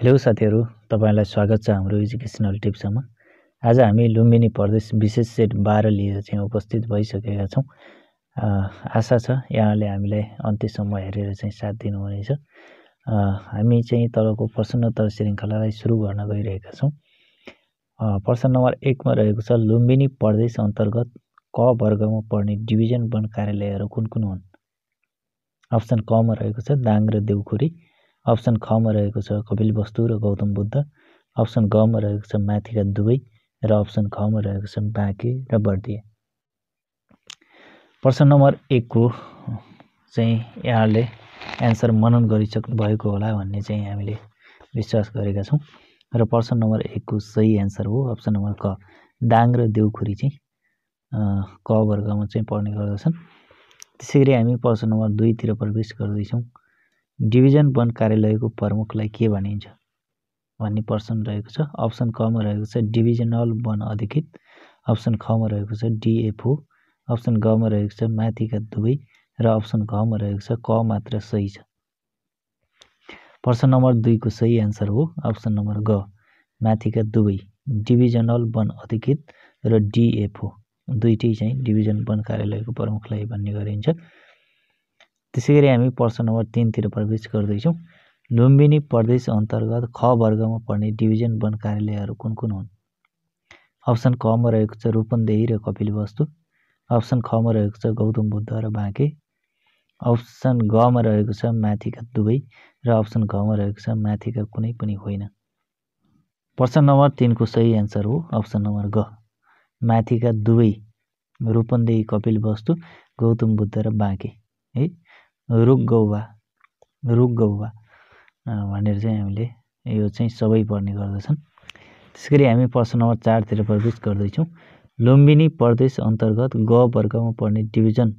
hello साथीहरू तपाईँलाई स्वागत छ हाम्रो एजुकेसनल टिप्समा आज हामी लुम्बिनी प्रदेश विशेष सेट बाह्र लिएर चाहिँ उपस्थित भइसकेका छौँ आशा छ यहाँले हामीलाई अन्त्यसम्म हेरेर चाहिँ साथ दिनुहुनेछ हामी चाहिँ तलको प्रश्नोत्तर श्रृङ्खलालाई सुरु गर्न गइरहेका छौँ प्रश्न नम्बर एकमा रहेको छ लुम्बिनी प्रदेश अन्तर्गत क वर्गमा पर्ने डिभिजन वन कार्यालयहरू कुन कुन हुन् अप्सन कमा रहेको छ दाङ र देउखुरी अप्सन खमा रहेको छ कपिल वस्तु र गौतम बुद्ध अप्सन गमा रहेको छ माथिका दुवै र अप्सन खमा रहेको छ बाँके र बर्दिए प्रश्न नम्बर एकको चाहिँ यहाँले एन्सर मनन गरिसक्नु भएको होला भन्ने चाहिँ हामीले विश्वास गरेका छौँ र प्रश्न नम्बर एकको सही एन्सर हो अप्सन नम्बर क दाङ र देउखुरी चाहिँ क वर्गमा चाहिँ पढ्ने गर्दछन् त्यसै गरी हामी प्रश्न नम्बर दुईतिर प्रवेश गर्दैछौँ डिभिजन वन कार्यालयको प्रमुखलाई के भनिन्छ भन्ने प्रश्न रहेको छ अप्सन कमा रहेको छ डिभिजनल वन अधिकृत अप्सन खमा रहेको छ डिएफओ अप्सन गमा रहेको छ माथिका दुवै र अप्सन घमा रहेको छ क मात्र सही छ प्रश्न नम्बर दुईको सही एन्सर हो अप्सन नम्बर ग माथिका दुवै डिभिजनल वन अधिकृत र डिएफओ दुइटै चाहिँ डिभिजन वन कार्यालयको प्रमुखलाई भन्ने गरिन्छ त्यसै गरी हामी प्रश्न नम्बर तिनतिर प्रवेश गर्दैछौँ लुम्बिनी प्रदेश अन्तर्गत ख वर्गमा पर्ने डिभिजन वन कार्यालयहरू कुन कुन हुन् अप्सन खमा रहेको छ रूपन्देही र कपिल वस्तु अप्सन खमा रहेको छ गौतम बुद्ध र बाँके अप्सन गमा रहेको छ माथिका दुवै र अप्सन घमा रहेको छ माथिका कुनै पनि होइन प्रश्न नम्बर तिनको सही एन्सर हो अप्सन नम्बर ग माथिका दुवै रूपन्देही कपिल वस्तु गौतम बुद्ध र बाँके है रुख गौवा रुख गौवा भनेर चाहिँ हामीले यो चाहिँ सबै पर्ने गर्दछन् त्यस गरी हामी प्रश्न नम्बर चारतिर प्रवेश गर्दैछौँ लुम्बिनी प्रदेश अन्तर्गत ग वर्गमा पर्ने डिभिजन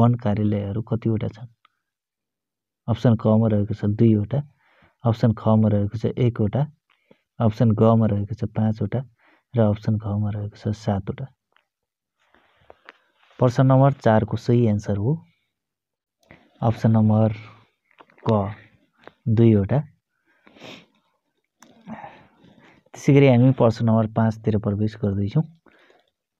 वन कार्यालयहरू कतिवटा छन् अप्सन कमा रहेको छ दुईवटा अप्सन खमा रहेको छ एकवटा अप्सन गमा रहेको छ पाँचवटा र अप्सन घमा रहेको छ सातवटा प्रश्न नम्बर चारको सही एन्सर हो अप्सन नम्बर क दुईवटा त्यसै गरी हामी प्रश्न नम्बर पाँचतिर प्रवेश गर्दैछौँ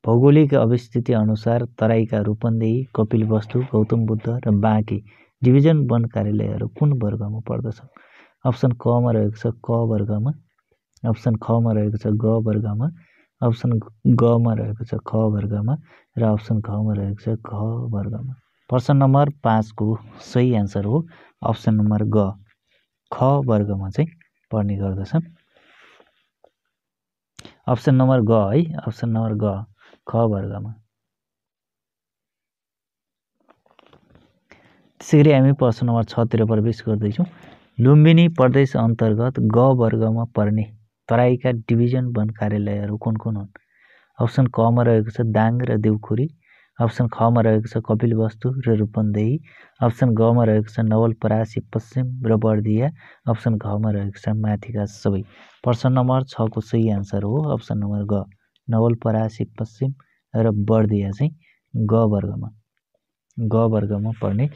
भौगोलिक अवस्थिति अनुसार तराईका रूपन्देही कपिल वस्तु गौतम बुद्ध र बाँकी डिभिजन वन कार्यालयहरू कुन वर्गमा पर्दछ अप्सन कमा रहेको छ क वर्गमा अप्सन खमा रहेको छ ग वर्गमा अप्सन गमा रहेको छ ख वर्गमा र अप्सन घमा रहेको छ घ वर्गमा प्रश्न नम्बर पाँचको सही एन्सर हो अप्सन नम्बर ग ख वर्गमा चाहिँ पर्ने गर्दछ अप्सन नम्बर ग है अप्सन नम्बर ग ख वर्गमा त्यसै गरी हामी प्रश्न नम्बर छतिर प्रवेश गर्दैछौँ लुम्बिनी प्रदेश अन्तर्गत ग वर्गमा पर्ने तराईका डिभिजन वन कार्यालयहरू कुन कुन हुन् अप्सन कमा रहेको छ दाङ र देउखुरी अप्सन खमा रहेको छ कपिल वस्तु र रूपन्देही अप्सन गमा रहेको छ नवलपरासी पश्चिम र बर्दिया अप्सन घमा रहेको छ माथिका सबै प्रश्न नम्बर छको सही आन्सर हो अप्सन नम्बर ग नवलपरासी पश्चिम र बर्दिया चाहिँ ग वर्गमा ग वर्गमा पर्ने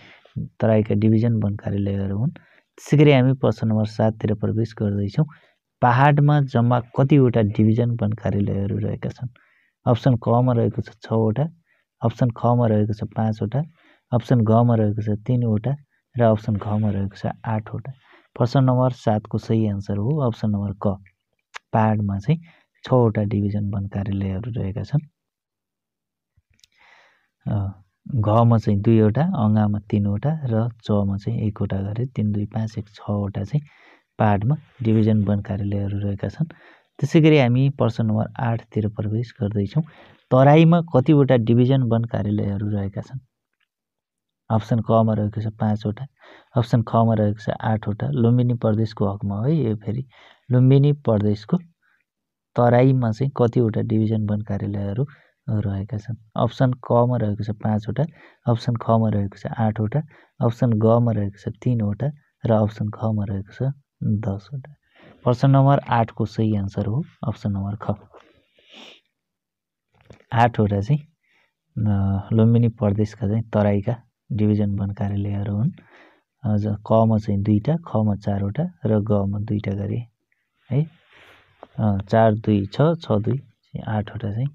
तराईका डिभिजन वन कार्यालयहरू हुन् त्यसै गरी हामी प्रश्न नम्बर साततिर प्रवेश गर्दैछौँ पाहाडमा जम्मा कतिवटा डिभिजन वन कार्यालयहरू रहेका छन् अप्सन कमा रहेको छ छवटा अप्सन खमा रहेको छ पाँचवटा अप्सन घमा रहेको छ तिनवटा र अप्सन घमा रहेको छ आठवटा प्रश्न नम्बर सातको सही आन्सर हो अप्सन नम्बर क पाहाडमा चाहिँ छवटा डिभिजन वन कार्यालयहरू रहेका छन् घमा चाहिँ दुईवटा अङ्गामा तिनवटा र चमा चाहिँ एकवटा गरे तिन दुई पाँच एक छवटा चाहिँ पाहाडमा डिभिजन वन कार्यालयहरू रहेका छन् त्यसै गरी हामी प्रश्न नम्बर आठतिर प्रवेश गर्दैछौँ तराईमा कतिवटा डिभिजन वन कार्यालयहरू रहेका छन् अप्सन कमा रहेको छ पाँचवटा अप्सन खमा रहेको छ आठवटा लुम्बिनी प्रदेशको हकमा है यो फेरि लुम्बिनी प्रदेशको तराईमा चाहिँ कतिवटा डिभिजन वन कार्यालयहरू रहेका छन् अप्सन कमा रहेको छ पाँचवटा अप्सन खमा रहेको छ आठवटा अप्सन गमा रहेको छ तिनवटा र अप्सन खमा रहेको छ दसवटा प्रश्न नम्बर आठको सही आन्सर हो अप्सन नम्बर ख आठवटा चाहिँ लुम्बिनी प्रदेशका चाहिँ तराईका डिभिजन वन कार्यालयहरू हुन् कमा चाहिँ दुईवटा खमा चारवटा र गमा दुईवटा गरे है चार दुई छ छ दुई आठवटा चाहिँ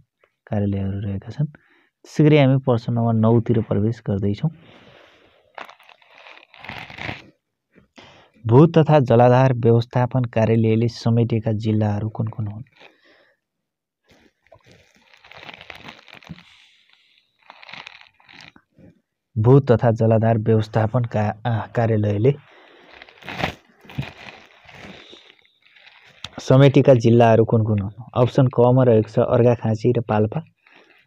कार्यालयहरू रहेका छन् त्यसै गरी हामी प्रश्न नम्बर नौतिर प्रवेश गर्दैछौँ भू तथा जलाधार व्यवस्थापन कार्यालयले समेटेका जिल्लाहरू कुन कुन हुन् भू तथा जलाधार व्यवस्थापन कार्यालयले समेटेका जिल्लाहरू कुन कुन हुन् अप्सन कमा रहेको छ अर्घाखाँची र पाल्पा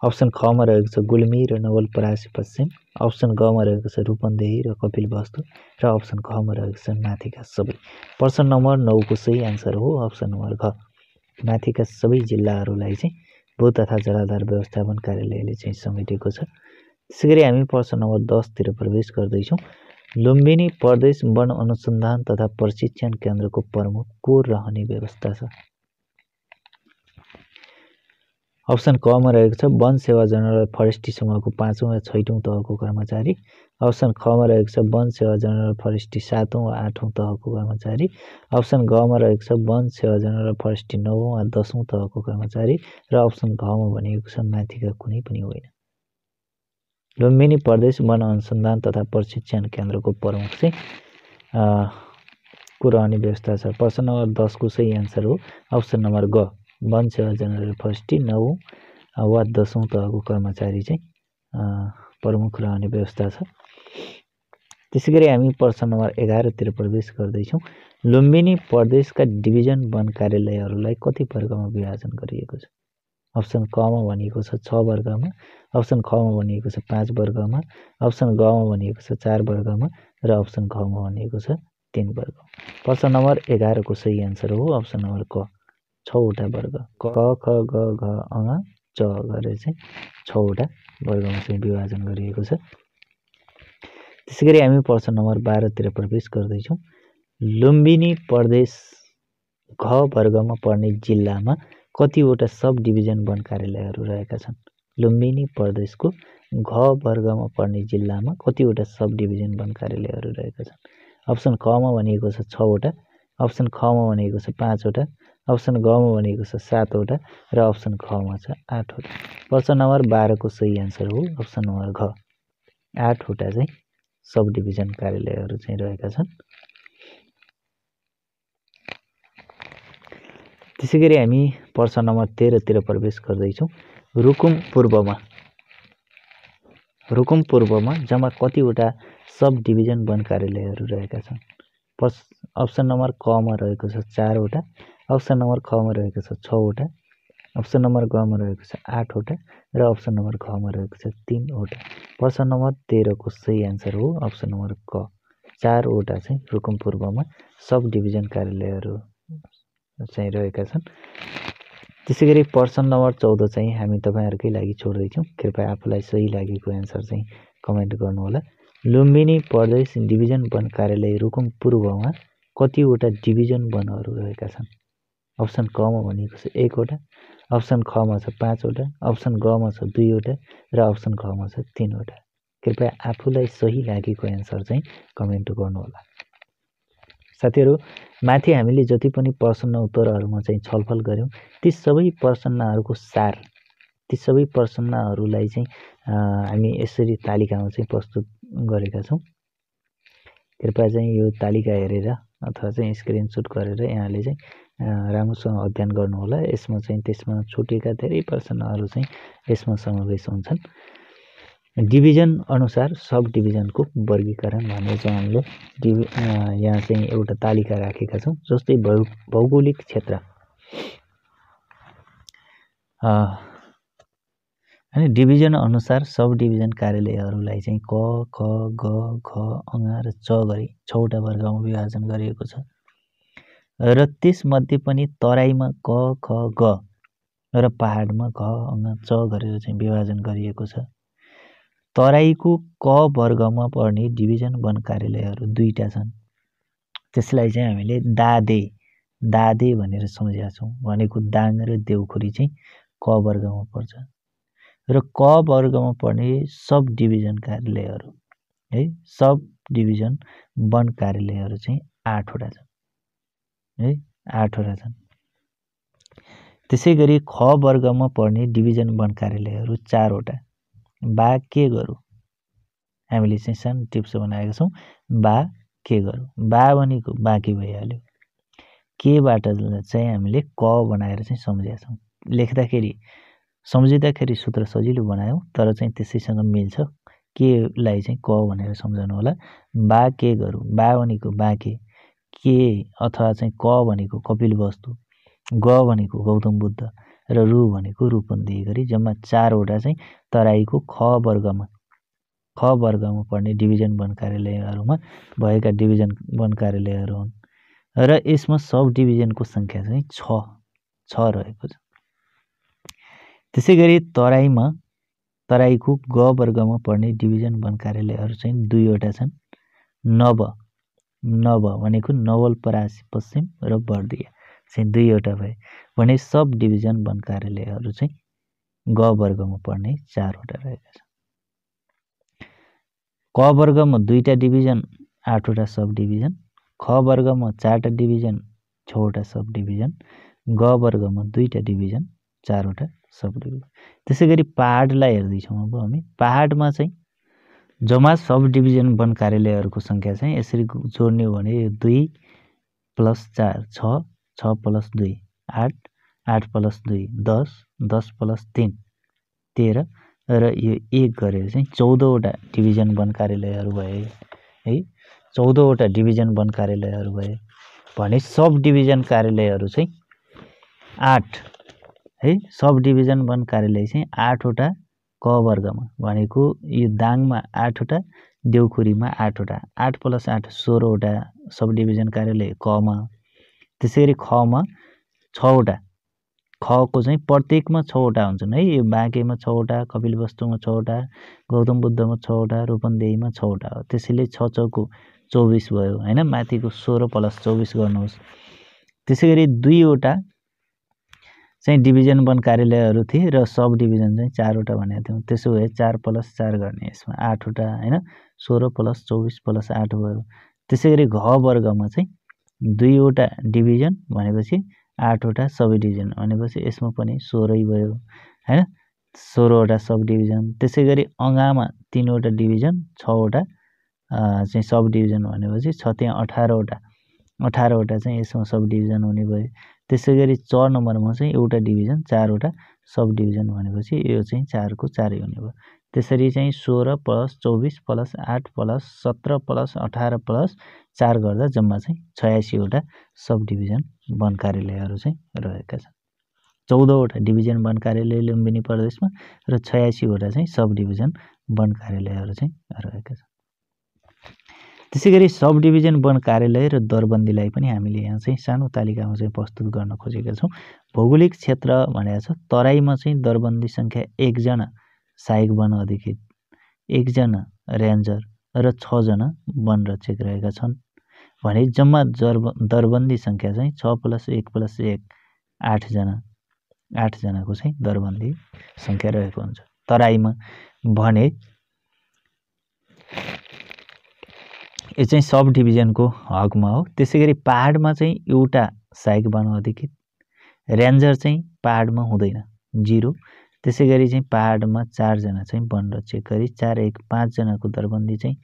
अप्सन खमा रहेको छ गुल्मी र नवलपरासी पश्चिम अप्सन गमा रहेको छ रूपन्देही र कपिल वस्तु र अप्सन खमा रहेको छ माथिका सबै प्रश्न नम्बर नौको सही आन्सर हो अप्सन नम्बर घ माथिका सबै जिल्लाहरूलाई चाहिँ भू तथा जलाधार व्यवस्थापन कार्यालयले चाहिँ समेटेको छ त्यसै गरी हामी प्रश्न नम्बर दसतिर प्रवेश गर्दैछौँ लुम्बिनी प्रदेश वन अनुसन्धान तथा प्रशिक्षण केन्द्रको प्रमुख को रहने व्यवस्था छ अप्सन कमा रहेको छ वन सेवा जनरल फरेस्ट्री समूहको पाँचौँ र छैटौँ तहको कर्मचारी अप्सन खमा रहेको छ वन सेवा जनरल फरेस्ट्री सातौँ वा आठौँ तहको कर्मचारी अप्सन घमा रहेको छ वन सेवा जनरल फरेस्ट्री नवौँ वा दसौँ तहको कर्मचारी र अप्सन घमा भनेको छ माथिका कुनै पनि होइन लुम्बिनी प्रदेश वन अनुसन्धान तथा प्रशिक्षण केन्द्रको प्रमुख चाहिँ को रहने व्यवस्था छ प्रश्न नम्बर दसको सही एन्सर हो अप्सन नम्बर ग वन सेवा जनरल फर्स्टी नौ वा दसौँ तहको कर्मचारी चाहिँ प्रमुख रहने व्यवस्था छ त्यसै गरी हामी प्रश्न नम्बर एघारतिर प्रवेश गर्दैछौँ लुम्बिनी प्रदेशका डिभिजन वन कार्यालयहरूलाई कति वर्गमा विभाजन गरिएको छ अप्सन कमा भनिएको छ छ वर्गमा अप्सन खमा भनिएको छ पाँच वर्गमा अप्सन गमा भनिएको छ चार वर्गमा र अप्सन घमा भनिएको छ तिन वर्ग प्रश्न नम्बर एघारको सही आन्सर हो अप्सन नम्बर क छवटा वर्ग क ख ग घ अङ च गरेर चाहिँ छवटा वर्गमा चाहिँ विभाजन गरिएको छ त्यसै गरी हामी प्रश्न नम्बर बाह्रतिर प्रवेश गर्दैछौँ लुम्बिनी प्रदेश घ वर्गमा पर्ने जिल्लामा कतिवटा सब डिभिजन वन कार्यालयहरू रहेका छन् लुम्बिनी प्रदेशको घ वर्गमा पर्ने जिल्लामा कतिवटा सब डिभिजन वन कार्यालयहरू रहेका छन् अप्सन कमा भनिएको छ छवटा अप्सन खमा भनेको छ पाँचवटा अप्सन गमा भनेको छ सातवटा र अप्सन खमा छ आठवटा प्रश्न नम्बर बाह्रको सही एन्सर हो अप्सन नम्बर घ आठवटा चाहिँ सब डिभिजन कार्यालयहरू चाहिँ रहेका छन् त्यसै गरी हामी प्रश्न नम्बर तेह्रतिर प्रवेश गर्दैछौँ रुकुम पूर्वमा रुकुम पूर्वमा जम्मा कतिवटा सब डिभिजन वन कार्यालयहरू रहेका छन् पस अप्सन नम्बर कमा रहेको छ चारवटा अप्सन नम्बर खमा रहेको छ छवटा अप्सन नम्बर गमा रहेको छ आठवटा र अप्सन नम्बर खमा रहेको छ तिनवटा प्रश्न नम्बर तेह्रको सही एन्सर हो अप्सन नम्बर क चारवटा चाहिँ रुकुम पूर्वमा सब डिभिजन कार्यालयहरू चाहिँ रहेका छन् त्यसै गरी प्रश्न नम्बर चौध चाहिँ हामी तपाईँहरूकै लागि छोड्दैछौँ कृपया आफूलाई सही लागेको एन्सर चाहिँ कमेन्ट गर्नुहोला लुम्बिनी प्रदेश डिभिजन वन कार्यालय रुकुम पूर्वमा कतिवटा डिभिजन वनहरू रहेका छन् अप्सन कमा भनेको छ एकवटा अप्सन खमा छ पाँचवटा अप्सन गमा छ दुईवटा र अप्सन घमा छ तिनवटा कृपया आफूलाई सही लागेको एन्सर चाहिँ कमेन्ट गर्नुहोला साथीहरू माथि हामीले जति पनि प्रसन्न उत्तरहरूमा चाहिँ छलफल गऱ्यौँ ती सबै प्रसन्नहरूको सार ती सबै प्रसन्नहरूलाई चाहिँ हामी यसरी तालिकामा चाहिँ प्रस्तुत गरेका छौँ कृपया चाहिँ यो तालिका हेरेर अथवा चाहिँ स्क्रिनसट गरेर यहाँले चाहिँ राम्रोसँग अध्ययन गर्नुहोला यसमा चाहिँ त्यसमा छुटेका धेरै प्रश्नहरू चाहिँ यसमा समावेश हुन्छन् डिभिजन अनुसार सब डिभिजनको वर्गीकरण भनेर चाहिँ हामीले डिभि यहाँ चाहिँ एउटा तालिका राखेका छौँ जस्तै भौ भौगोलिक क्षेत्र अनि डिभिजन अनुसार सब डिभिजन कार्यालयहरूलाई चाहिँ क ख ग घ अङ र च गरी छवटा वर्गमा विभाजन गरिएको छ र त्यसमध्ये पनि तराईमा क ख ग र पहाडमा घ अङ च गरेर चाहिँ विभाजन गरिएको छ तराईको क वर्गमा पर्ने डिभिजन वन कार्यालयहरू दुईवटा छन् त्यसलाई चाहिँ हामीले दादे दादे भनेर सम्झेका छौँ भनेको दाङ र देउखुरी चाहिँ क वर्गमा पर्छ र क वर्गमा पर्ने सब डिभिजन कार्यालयहरू है सब डिभिजन वन कार्यालयहरू चाहिँ आठवटा छन् है आठवटा छन् त्यसै गरी ख वर्गमा पर्ने डिभिजन वन कार्यालयहरू चारवटा बा के गरौँ हामीले चाहिँ सानो टिप्स बनाएका छौँ बा के गरौँ बा भनेको बाँकी भइहाल्यो केबाट चाहिँ हामीले क बनाएर चाहिँ सम्झेका छौँ लेख्दाखेरि सम्झिँदाखेरि सूत्र सजिलो बनायौँ तर चाहिँ त्यसैसँग मिल्छ केलाई चाहिँ क भनेर सम्झाउनु होला बा के गरौँ बा भनेको बाँके के अथवा चाहिँ क भनेको कपिल वस्तु ग भनेको गौतम बुद्ध र रु भनेको रूपन्देही गरी जम्मा चारवटा चाहिँ तराईको ख वर्गमा ख वर्गमा पर्ने डिभिजन वन कार्यालयहरूमा भएका डिभिजन वन कार्यालयहरू हुन् र यसमा सब डिभिजनको सङ्ख्या चाहिँ छ रहेको छ त्यसै गरी तराईमा तराईको ग वर्गमा पर्ने डिभिजन वन कार्यालयहरू चाहिँ दुईवटा छन् नव नव भनेको नवलपरासी पश्चिम र बर्दिया चाहिँ दुईवटा भए भने सब डिभिजन वन कार्यालयहरू चाहिँ ग वर्गमा पर्ने चारवटा रहेका छन् क वर्गमा दुईवटा डिभिजन आठवटा सब डिभिजन ख वर्गमा चारवटा डिभिजन छवटा सब डिभिजन ग वर्गमा दुईवटा डिभिजन चारवटा डिभिजन त्यसै गरी पाहाडलाई हेर्दैछौँ अब हामी पाहाडमा चाहिँ जम्मा सब डिभिजन वन कार्यालयहरूको सङ्ख्या चाहिँ यसरी जोड्ने हो भने दुई प्लस चार छ छ प्लस दुई आठ आठ प्लस दुई दस दस प्लस तिन तेह्र र यो एक गरेर चाहिँ चौधवटा डिभिजन वन कार्यालयहरू भए है चौधवटा डिभिजन वन कार्यालयहरू भए भने सब डिभिजन कार्यालयहरू चाहिँ आठ है सब डिभिजन वन कार्यालय चाहिँ आठवटा क वर्गमा भनेको यो दाङमा आठवटा देउखुरीमा आठवटा आठ प्लस आठ सोह्रवटा सब डिभिजन कार्यालय कमा त्यसै गरी खमा छवटा खको चाहिँ प्रत्येकमा छवटा हुन्छन् है यो बाँकेमा छवटा कपिल वस्तुमा छवटा गौतम बुद्धमा छवटा रूपन्देहीमा छवटा हो त्यसैले छ चौको चौबिस भयो होइन माथिको सोह्र प्लस चौबिस गर्नुहोस् त्यसै गरी दुईवटा चाहिँ डिभिजन वन कार्यालयहरू थिए र सब डिभिजन चाहिँ चारवटा भनेको थियौँ त्यसो भए चार प्लस चार गर्ने यसमा आठवटा होइन सोह्र प्लस चौबिस प्लस आठ भयो त्यसै गरी घ वर्गमा चाहिँ दुईवटा डिभिजन भनेपछि आठवटा सब डिभिजन भनेपछि यसमा पनि सोह्रै भयो होइन सोह्रवटा सब डिभिजन त्यसै गरी अँगामा तिनवटा डिभिजन छवटा चाहिँ सब डिभिजन भनेपछि छ त्यहाँ अठारवटा अठारवटा चाहिँ यसमा सब डिभिजन हुने भयो त्यसै गरी च नम्बरमा चाहिँ एउटा डिभिजन चारवटा सब डिभिजन भनेपछि यो चाहिँ चारको चारै हुने भयो त्यसरी चाहिँ सोह्र प्लस चौबिस प्लस आठ प्लस सत्र प्लस अठार प्लस चार गर्दा जम्मा चाहिँ छयासीवटा सब डिभिजन वन कार्यालयहरू चाहिँ रहेका छन् चौधवटा डिभिजन वन कार्यालय लुम्बिनी प्रदेशमा र छयासीवटा चाहिँ सब डिभिजन वन कार्यालयहरू चाहिँ रहेका छन् त्यसै गरी सब डिभिजन वन कार्यालय र दरबन्दीलाई पनि हामीले यहाँ चाहिँ सानो तालिकामा चाहिँ प्रस्तुत गर्न खोजेका छौँ भौगोलिक क्षेत्र भनेको छ तराईमा चाहिँ दरबन्दी सङ्ख्या एकजना सहायक वन अधिकृत एकजना रेन्जर र छजना वनरक्षक रहेका छन् भने जम्मा जरब दरबन्दी सङ्ख्या चाहिँ छ प्लस एक प्लस एक आठजना आठजनाको चाहिँ दरबन्दी सङ्ख्या रहेको हुन्छ तराईमा भने यो चाहिँ सब डिभिजनको हकमा हो त्यसै गरी पाहाडमा चाहिँ एउटा सहायक वन अधिकृत रेन्जर चाहिँ पाहाडमा हुँदैन जिरो त्यसै गरी चाहिँ पाहाडमा चारजना चाहिँ वन चेक गरी चार एक पाँचजनाको दरबन्दी चाहिँ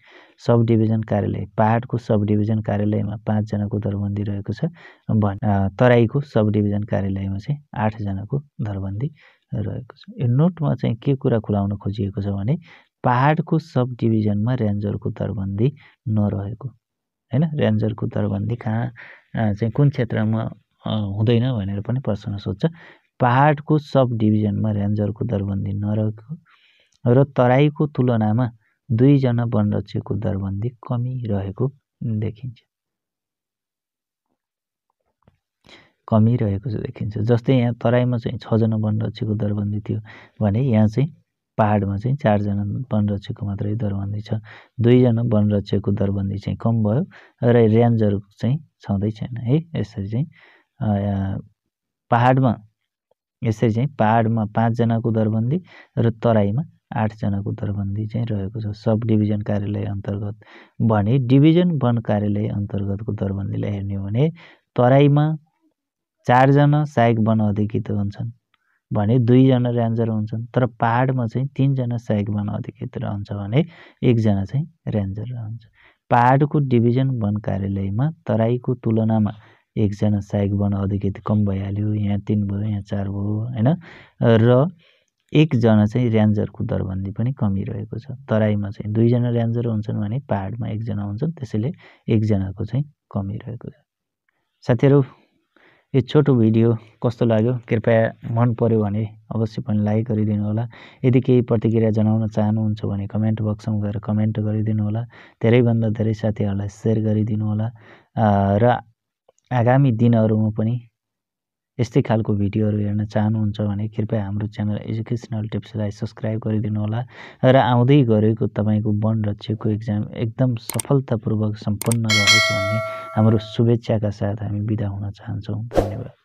सब डिभिजन कार्यालय पाहाडको सब डिभिजन कार्यालयमा पाँचजनाको दरबन्दी रहेको छ भन् तराईको सब डिभिजन कार्यालयमा चाहिँ आठजनाको दरबन्दी रहेको छ यो नोटमा चाहिँ के कुरा खुलाउन खोजिएको छ भने पहाडको सब डिभिजनमा रेन्जरको दरबन्दी नरहेको होइन रेन्जरको दरबन्दी कहाँ चाहिँ कुन क्षेत्रमा हुँदैन भनेर पनि प्रश्न सोध्छ पहाडको सब डिभिजनमा रेन्जरको दरबन्दी नरहेको र तराईको तुलनामा दुईजना वनरक्षकको दरबन्दी कमी रहेको देखिन्छ कमी रहेको चाहिँ देखिन्छ जस्तै यहाँ तराईमा चाहिँ छजना वनरक्षकको दरबन्दी थियो भने यहाँ चाहिँ पाहाडमा चाहिँ चारजना वनरक्षकको मात्रै दरबन्दी छ दुईजना वनरक्षकको दरबन्दी चाहिँ कम भयो र रेन्जरको चाहिँ छँदै छैन है यसरी चाहिँ पाहाडमा यसरी चाहिँ पाहाडमा पाँचजनाको दरबन्दी र तराईमा आठजनाको दरबन्दी चाहिँ रहेको छ सब डिभिजन कार्यालय अन्तर्गत भने डिभिजन वन कार्यालय अन्तर्गतको दरबन्दीलाई हेर्ने हो भने तराईमा चारजना सहायक वन अधिकृत हुन्छन् भने दुईजना रेन्जर हुन्छन् तर पाहाडमा चाहिँ तिनजना सागवान अधिकृत रहन्छ भने एकजना चाहिँ रेन्जर रहन्छ पाहाडको डिभिजन वन कार्यालयमा तराईको तुलनामा एकजना सहायक वन अधिकृत कम भइहाल्यो यहाँ तिन भयो यहाँ चार भयो होइन र एकजना चाहिँ रेन्जरको दरबन्दी पनि कमी रहेको छ तराईमा चाहिँ दुईजना रेन्जर हुन्छन् भने पाहाडमा एकजना हुन्छन् त्यसैले एकजनाको चाहिँ कमी रहेको छ साथीहरू यो छोटो भिडियो कस्तो लाग्यो कृपया मन पऱ्यो भने अवश्य पनि लाइक गरिदिनु होला यदि केही प्रतिक्रिया जनाउन चाहनुहुन्छ भने कमेन्ट बक्समा गएर कमेन्ट गरिदिनु होला धेरैभन्दा धेरै साथीहरूलाई सेयर गरिदिनु होला र आगामी दिनहरूमा पनि यस्तै खालको भिडियोहरू हेर्न चाहनुहुन्छ भने कृपया हाम्रो च्यानल एजुकेसनल टिप्सलाई सब्सक्राइब होला र आउँदै गरेको तपाईँको वन रक्षकको इक्जाम एकदम सफलतापूर्वक सम्पन्न रहोस् भन्ने हाम्रो शुभेच्छाका साथ हामी बिदा हुन चाहन्छौँ धन्यवाद